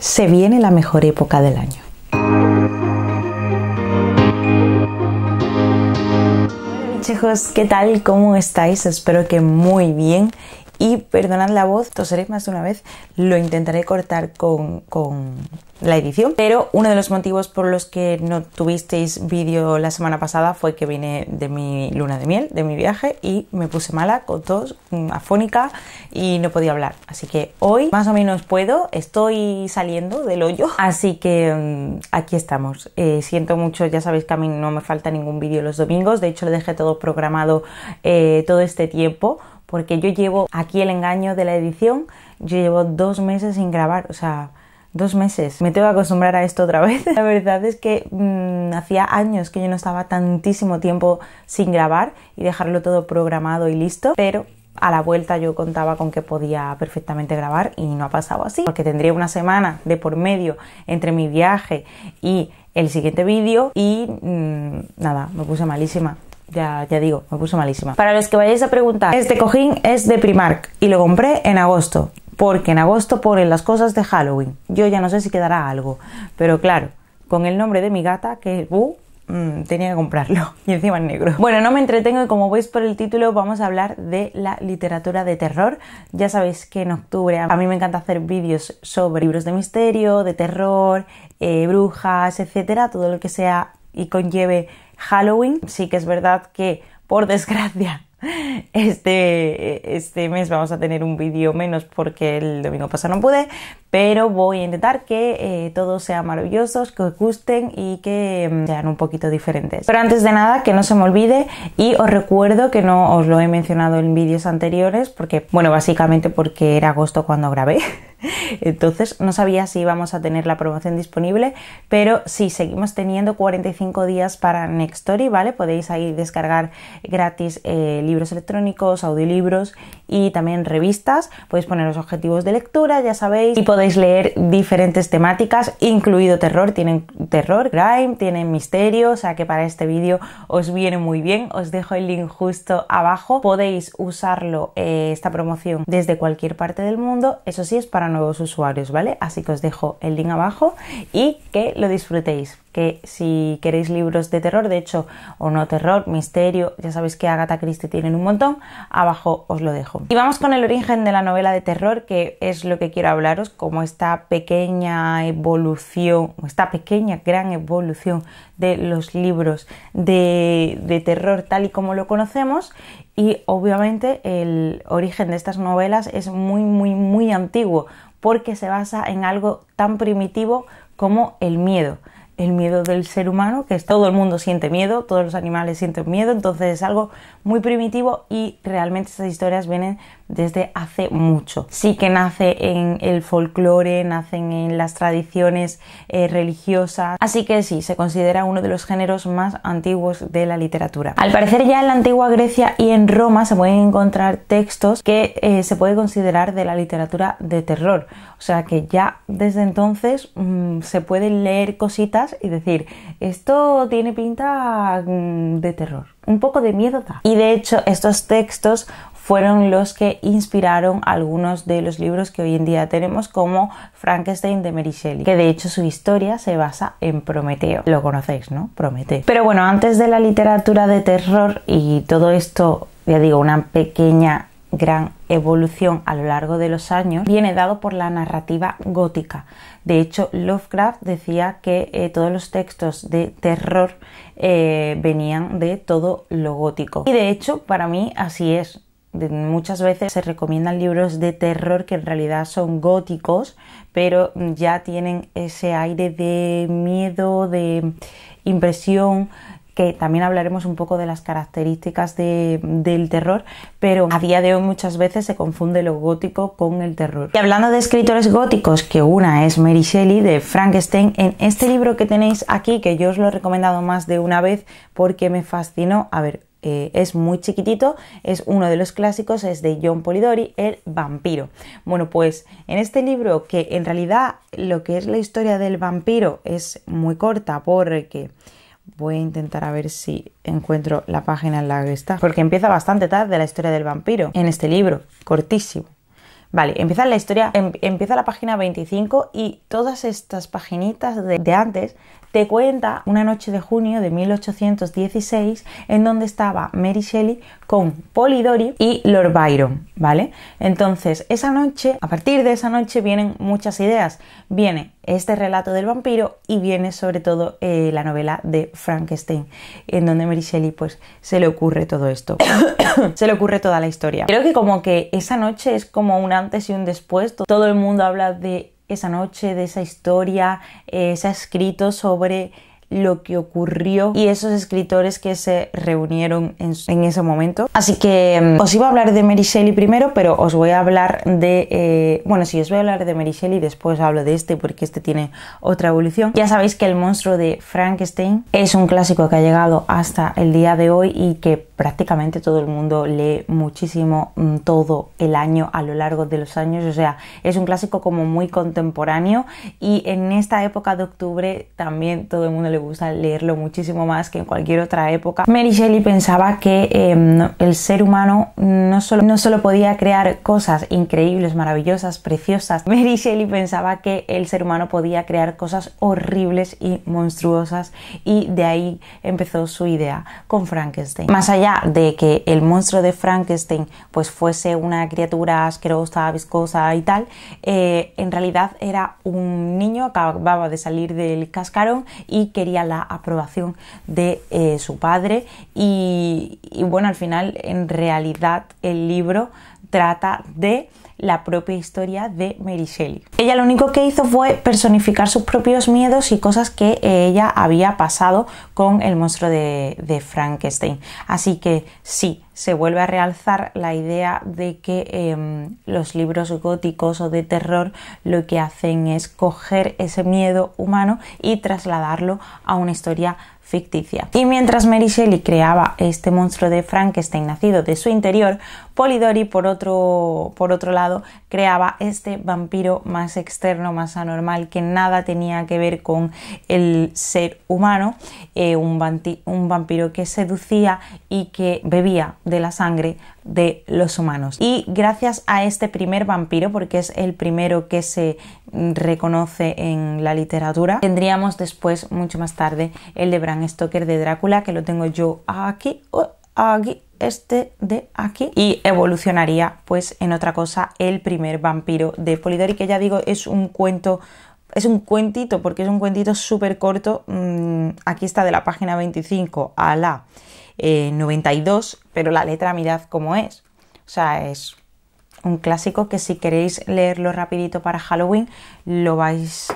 se viene la mejor época del año. chicos, ¿qué tal? ¿Cómo estáis? Espero que muy bien y perdonad la voz, toseré más de una vez, lo intentaré cortar con, la edición. Pero uno de los motivos por los que no tuvisteis vídeo la semana pasada fue que vine de mi luna de miel, de mi viaje, y me puse mala, con tos, mm, afónica, y no podía hablar. Así que hoy más o menos puedo, estoy saliendo del hoyo. Así que mm, aquí estamos. Eh, siento mucho, ya sabéis que a mí no me falta ningún vídeo los domingos, de hecho lo dejé todo programado eh, todo este tiempo porque yo llevo aquí el engaño de la edición, yo llevo dos meses sin grabar, o sea, dos meses. Me tengo que acostumbrar a esto otra vez. La verdad es que mm, hacía años que yo no estaba tantísimo tiempo sin grabar y dejarlo todo programado y listo, pero a la vuelta yo contaba con que podía perfectamente grabar y no ha pasado así, porque tendría una semana de por medio entre mi viaje y el siguiente vídeo y mm, nada, me puse malísima. Ya, ya digo, me puso malísima. Para los que vayáis a preguntar, este cojín es de Primark y lo compré en agosto, porque en agosto ponen las cosas de Halloween. Yo ya no sé si quedará algo, pero claro, con el nombre de mi gata, que uh, mm, tenía que comprarlo y encima en negro. Bueno, no me entretengo y como veis por el título vamos a hablar de la literatura de terror. Ya sabéis que en octubre a mí me encanta hacer vídeos sobre libros de misterio, de terror, eh, brujas, etcétera, todo lo que sea y conlleve Halloween. Sí que es verdad que, por desgracia, este, este mes vamos a tener un vídeo menos porque el domingo pasado no pude, pero voy a intentar que eh, todos sean maravillosos, que os gusten y que mm, sean un poquito diferentes. Pero antes de nada, que no se me olvide y os recuerdo que no os lo he mencionado en vídeos anteriores porque, bueno, básicamente porque era agosto cuando grabé. Entonces no sabía si íbamos a tener la promoción disponible, pero si seguimos teniendo 45 días para next story ¿vale? Podéis ahí descargar gratis eh, libros electrónicos, audiolibros y también revistas. Podéis poner los objetivos de lectura, ya sabéis, y podéis leer diferentes temáticas, incluido terror. Tienen terror, crime, tienen misterio, o sea que para este vídeo os viene muy bien. Os dejo el link justo abajo. Podéis usarlo, eh, esta promoción, desde cualquier parte del mundo. Eso sí, es para nuevos usuarios, ¿vale? Así que os dejo el link abajo y que lo disfrutéis que si queréis libros de terror, de hecho, o no terror, misterio, ya sabéis que Agatha Christie tienen un montón, abajo os lo dejo. Y vamos con el origen de la novela de terror, que es lo que quiero hablaros, como esta pequeña evolución, esta pequeña gran evolución de los libros de, de terror tal y como lo conocemos y obviamente el origen de estas novelas es muy, muy, muy antiguo porque se basa en algo tan primitivo como el miedo el miedo del ser humano, que es, todo el mundo siente miedo, todos los animales sienten miedo, entonces es algo muy primitivo y realmente estas historias vienen desde hace mucho. Sí que nace en el folclore, nacen en las tradiciones eh, religiosas, así que sí, se considera uno de los géneros más antiguos de la literatura. Al parecer ya en la antigua Grecia y en Roma se pueden encontrar textos que eh, se puede considerar de la literatura de terror, o sea que ya desde entonces mm, se pueden leer cositas y decir, esto tiene pinta mm, de terror un poco de miedo Y de hecho, estos textos fueron los que inspiraron algunos de los libros que hoy en día tenemos como Frankenstein de Mary Shelley, que de hecho su historia se basa en Prometeo. Lo conocéis, ¿no? Prometeo. Pero bueno, antes de la literatura de terror y todo esto, ya digo, una pequeña gran evolución a lo largo de los años viene dado por la narrativa gótica. De hecho, Lovecraft decía que eh, todos los textos de terror eh, venían de todo lo gótico. Y de hecho, para mí así es. Muchas veces se recomiendan libros de terror que en realidad son góticos, pero ya tienen ese aire de miedo, de impresión, que también hablaremos un poco de las características del terror, pero a día de hoy muchas veces se confunde lo gótico con el terror. Y hablando de escritores góticos, que una es Mary Shelley de Frankenstein, en este libro que tenéis aquí, que yo os lo he recomendado más de una vez porque me fascinó, a ver, eh, es muy chiquitito, es uno de los clásicos, es de John Polidori, El vampiro. Bueno, pues en este libro, que en realidad lo que es la historia del vampiro es muy corta, porque voy a intentar a ver si encuentro la página en la que está, porque empieza bastante tarde la historia del vampiro en este libro, cortísimo. Vale, empieza la historia, em, empieza la página 25 y todas estas paginitas de antes te cuenta una noche de junio de 1816 en donde estaba Mary Shelley con Polidori y Lord Byron, ¿vale? Entonces, esa noche, a partir de esa noche vienen muchas ideas. Viene este relato del vampiro y viene sobre todo eh, la novela de Frankenstein, en donde Mary Shelley pues se le ocurre todo esto, se le ocurre toda la historia. Creo que como que esa noche es como un antes y un después, todo el mundo habla de esa noche, de esa historia, eh, se ha escrito sobre lo que ocurrió y esos escritores que se reunieron en, ese momento. Así que mm, os iba a hablar de Mary Shelley primero, pero os voy a hablar de... Eh, bueno, sí, os voy a hablar de Mary Shelley y después hablo de este porque este tiene otra evolución. Ya sabéis que el monstruo de Frankenstein es un clásico que ha llegado hasta el día de hoy y que prácticamente todo el mundo lee muchísimo mm, todo el año a lo largo de los años, o sea, es un clásico como muy contemporáneo y en esta época de octubre también todo el mundo le gusta leerlo muchísimo más que en cualquier otra época. Mary Shelley pensaba que em, el ser humano no solo, no solo podía crear cosas increíbles, maravillosas, preciosas, Mary Shelley pensaba que el ser humano podía crear cosas horribles y monstruosas y de ahí empezó su idea con Frankenstein. Más allá de que el monstruo de Frankenstein pues fuese una criatura asquerosa, viscosa y tal, eh, en realidad era un niño acababa de salir del cascarón y quería la aprobación de eh, su padre y bueno, al final en realidad el libro trata de la propia historia de Mary Shelley. Ella lo único que hizo fue personificar sus propios miedos y cosas que eh, ella había pasado con el monstruo de, Frankenstein. Así que sí, se vuelve a realzar la idea de que em, los libros góticos o de terror lo que hacen es coger ese miedo humano y trasladarlo a una historia ficticia. Y mientras Mary Shelley creaba este monstruo de Frankenstein nacido de su interior, Polidori por otro, lado creaba este vampiro más externo, más anormal, que nada tenía que ver con el ser humano, eh, un vampiro que seducía y que bebía de la sangre de los humanos. Y gracias a este primer vampiro, porque es el primero que se reconoce en la literatura, tendríamos después, mucho más tarde, el de Bram Stoker de Drácula, que lo tengo yo aquí, oh, aquí, este de aquí y evolucionaría pues en otra cosa el primer vampiro de Polidori que ya digo es un cuento es un cuentito porque es un cuentito súper corto mm, aquí está de la página 25 a la 92, eh, pero la letra mirad cómo es. O sea, es un clásico que si queréis leerlo rapidito para Halloween, lo vais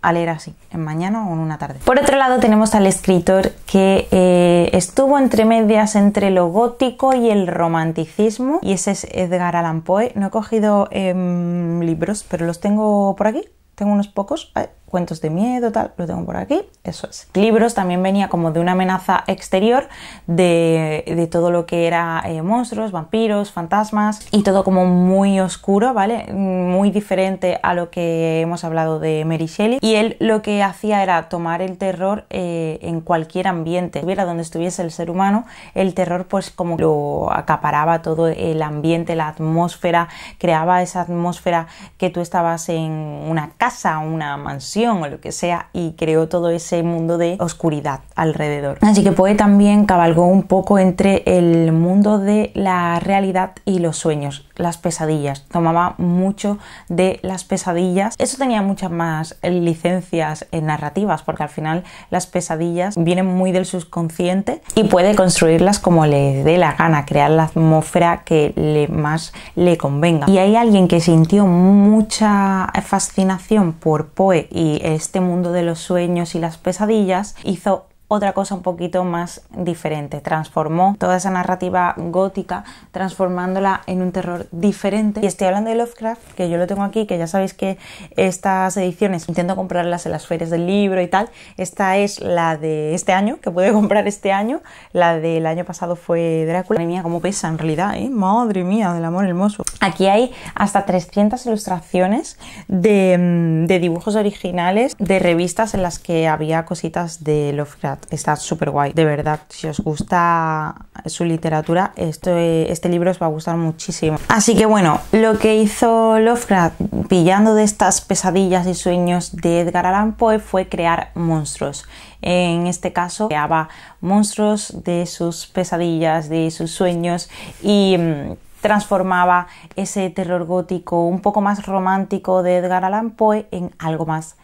a leer así, en mañana o en una tarde. Por otro lado tenemos al escritor que eh, estuvo entre medias entre lo gótico y el romanticismo, y ese es Edgar Allan Poe. No he cogido em, libros, pero los tengo por aquí, tengo unos pocos cuentos de miedo, tal, lo tengo por aquí, eso es. Libros también venía como de una amenaza exterior de, todo lo que era eh, monstruos, vampiros, fantasmas y todo como muy oscuro, ¿vale? Muy diferente a lo que hemos hablado de Mary Shelley. Y él lo que hacía era tomar el terror eh, en cualquier ambiente, estuviera donde estuviese el ser humano, el terror pues como lo acaparaba todo el ambiente, la atmósfera, creaba esa atmósfera que tú estabas en una casa, una mansión, o lo que sea y creó todo ese mundo de oscuridad alrededor. Así que Poe también cabalgó un poco entre el mundo de la realidad y los sueños, las pesadillas. Tomaba mucho de las pesadillas. Eso tenía muchas más licencias en narrativas porque al final las pesadillas vienen muy del subconsciente y puede construirlas como le dé la gana, crear la atmósfera que le más le convenga. Y hay alguien que sintió mucha fascinación por Poe y este mundo de los sueños y las pesadillas hizo otra cosa un poquito más diferente. Transformó toda esa narrativa gótica, transformándola en un terror diferente. Y estoy hablando de Lovecraft, que yo lo tengo aquí, que ya sabéis que estas ediciones intento comprarlas en las ferias del libro y tal. Esta es la de este año, que pude comprar este año. La del año pasado fue Drácula. Madre mía, cómo pesa en realidad, ¿eh? Madre mía, del amor hermoso. Aquí hay hasta 300 ilustraciones de, mm, de dibujos originales de revistas en las que había cositas de Lovecraft. Está súper guay, de verdad. Si os gusta su literatura, este libro os va a gustar muchísimo. Así que bueno, lo que hizo Lovecraft pillando de estas pesadillas y sueños de Edgar Allan Poe fue crear monstruos. En este caso, creaba monstruos de sus pesadillas, de sus sueños y mm, transformaba ese terror gótico un poco más romántico de Edgar Allan Poe en algo más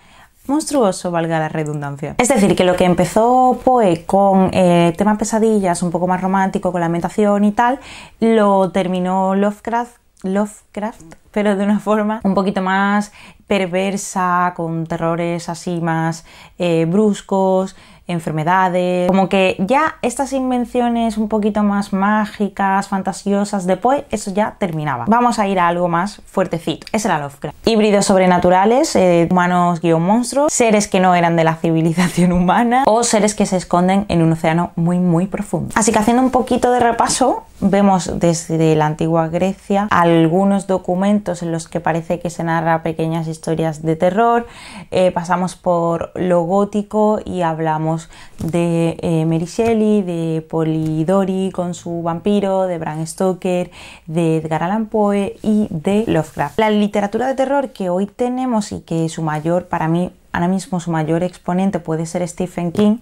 monstruoso, valga la redundancia. Es decir, que lo que empezó Poe pues, con eh, temas pesadillas, un poco más romántico, con lamentación y tal, lo terminó Lovecraft, Lovecraft, pero de una forma un poquito más perversa, con terrores así más eh, bruscos, enfermedades, como que ya estas invenciones un poquito más mágicas, fantasiosas después eso ya terminaba. Vamos a ir a algo más fuertecito. Es la Lovecraft. Híbridos sobrenaturales, eh, humanos guión monstruos, seres que no eran de la civilización humana o seres que se esconden en un océano muy muy profundo. Así que haciendo un poquito de repaso, vemos desde la antigua Grecia algunos documentos en los que parece que se narra pequeñas historias de terror, eh, pasamos por lo gótico y hablamos de eh, de Polidori con su vampiro, de Bram Stoker, de Edgar Allan Poe y de Lovecraft. La literatura de terror que hoy tenemos y que su mayor para mí ahora mismo su mayor exponente puede ser Stephen King,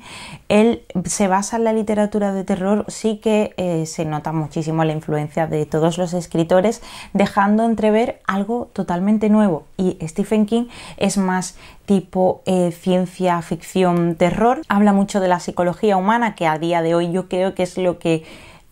él se basa en la literatura de terror, sí que eh, se nota muchísimo la influencia de todos los escritores, dejando entrever algo totalmente nuevo. Y Stephen King es más tipo eh, ciencia ficción terror, habla mucho de la psicología humana, que a día de hoy yo creo que es lo que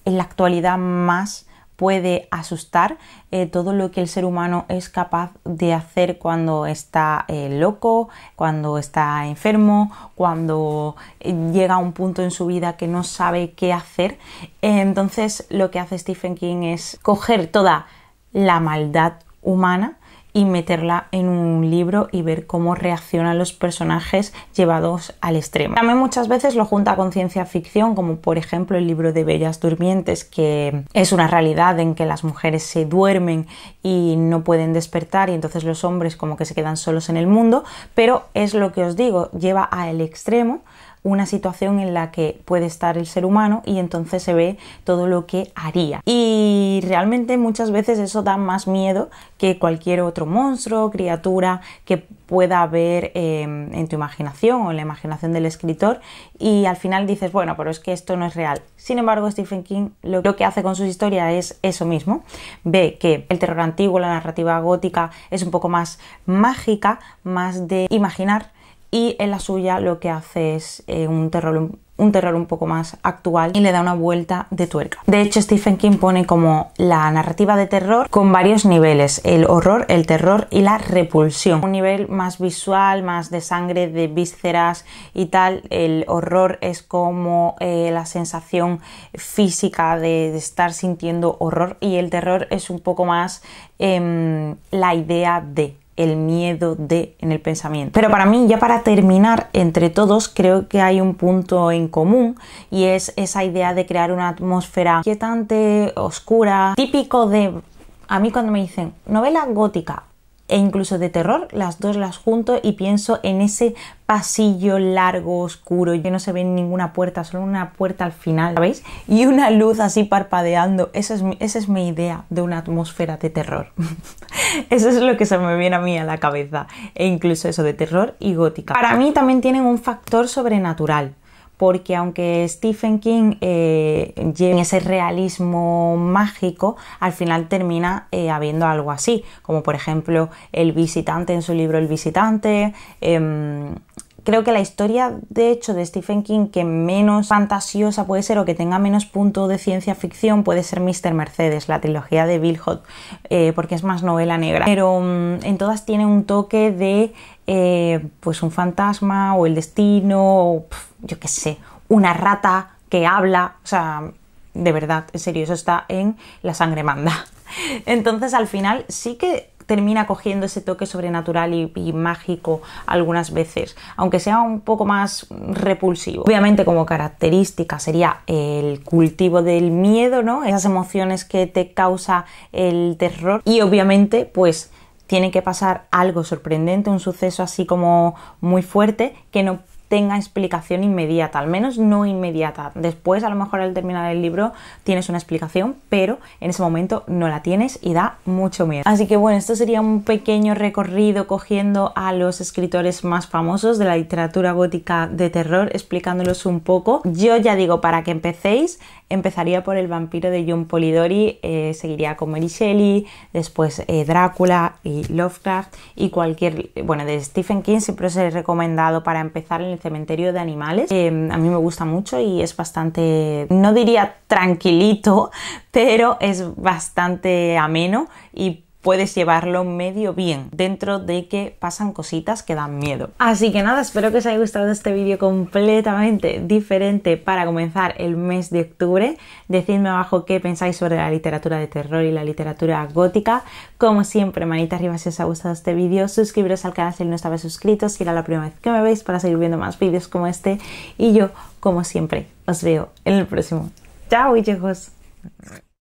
en la actualidad más puede asustar eh, todo lo que el ser humano es capaz de hacer cuando está eh, loco, cuando está enfermo, cuando eh, llega a un punto en su vida que no sabe qué hacer. Entonces lo que hace Stephen King es coger toda la maldad humana y meterla en un libro y ver cómo reaccionan los personajes llevados al extremo. También muchas veces lo junta con ciencia ficción, como por ejemplo el libro de Bellas Durmientes, que es una realidad en que las mujeres se duermen y no pueden despertar y entonces los hombres como que se quedan solos en el mundo, pero es lo que os digo, lleva al extremo una situación en la que puede estar el ser humano y entonces se ve todo lo que haría. Y realmente muchas veces eso da más miedo que cualquier otro monstruo, criatura que pueda haber em, en tu imaginación o en la imaginación del escritor y al final dices, bueno, pero es que esto no es real. Sin embargo, Stephen King lo que hace con sus historias es eso mismo. Ve que el terror antiguo, la narrativa gótica es un poco más mágica, más de imaginar y en la suya lo que hace es eh, un terror un terror un poco más actual y le da una vuelta de tuerca. De hecho, Stephen King pone como la narrativa de terror con varios niveles, el horror, el terror y la repulsión. Un nivel más visual, más de sangre, de vísceras y tal. El horror es como eh, la sensación física de, estar sintiendo horror y el terror es un poco más em, la idea de el miedo de en el pensamiento. Pero para mí, ya para terminar, entre todos creo que hay un punto en común y es esa idea de crear una atmósfera inquietante, oscura, típico de... A mí cuando me dicen novela gótica e incluso de terror, las dos las junto y pienso en ese pasillo largo, oscuro, que no se ve ninguna puerta, solo una puerta al final, ¿sabéis? Y una luz así parpadeando. Esa es mi, esa es mi idea de una atmósfera de terror. eso es lo que se me viene a mí a la cabeza. E incluso eso de terror y gótica. Para mí también tienen un factor sobrenatural porque aunque Stephen King eh, lleve ese realismo mágico, al final termina eh, habiendo algo así, como por ejemplo El visitante en su libro El visitante, em, creo que la historia, de hecho, de Stephen King que menos fantasiosa puede ser o que tenga menos punto de ciencia ficción puede ser Mr. Mercedes, la trilogía de Bill Hot, eh, porque es más novela negra. Pero mm, en todas tiene un toque de eh, pues un fantasma o el destino, o, yo qué sé, una rata que habla, o sea, de verdad, en serio, eso está en la sangre manda. Entonces al final sí que termina cogiendo ese toque sobrenatural y, mágico algunas veces, aunque sea un poco más repulsivo. Obviamente como característica sería el cultivo del miedo, ¿no? Esas emociones que te causa el terror y obviamente pues tiene que pasar algo sorprendente, un suceso así como muy fuerte que no tenga explicación inmediata, al menos no inmediata. Después, a lo mejor al terminar el libro tienes una explicación, pero en ese momento no la tienes y da mucho miedo. Así que bueno, esto sería un pequeño recorrido cogiendo a los escritores más famosos de la literatura gótica de terror, explicándolos un poco. Yo ya digo, para que empecéis, empezaría por El vampiro de John Polidori, eh, seguiría con Mary Shelley, después eh, Drácula y Lovecraft y cualquier, bueno, de Stephen King siempre os he recomendado para empezar en el cementerio de animales. Eh, a mí me gusta mucho y es bastante, no diría tranquilito, pero es bastante ameno y puedes llevarlo medio bien dentro de que pasan cositas que dan miedo. Así que nada, espero que os haya gustado este vídeo completamente diferente para comenzar el mes de octubre. Decidme abajo qué pensáis sobre la literatura de terror y la literatura gótica. Como siempre, manita arriba si os ha gustado este vídeo, suscribiros al canal si no estabais suscritos, si era la primera vez que me veis para seguir viendo más vídeos como este y yo, como siempre, os veo en el próximo. ¡Chao, hijos!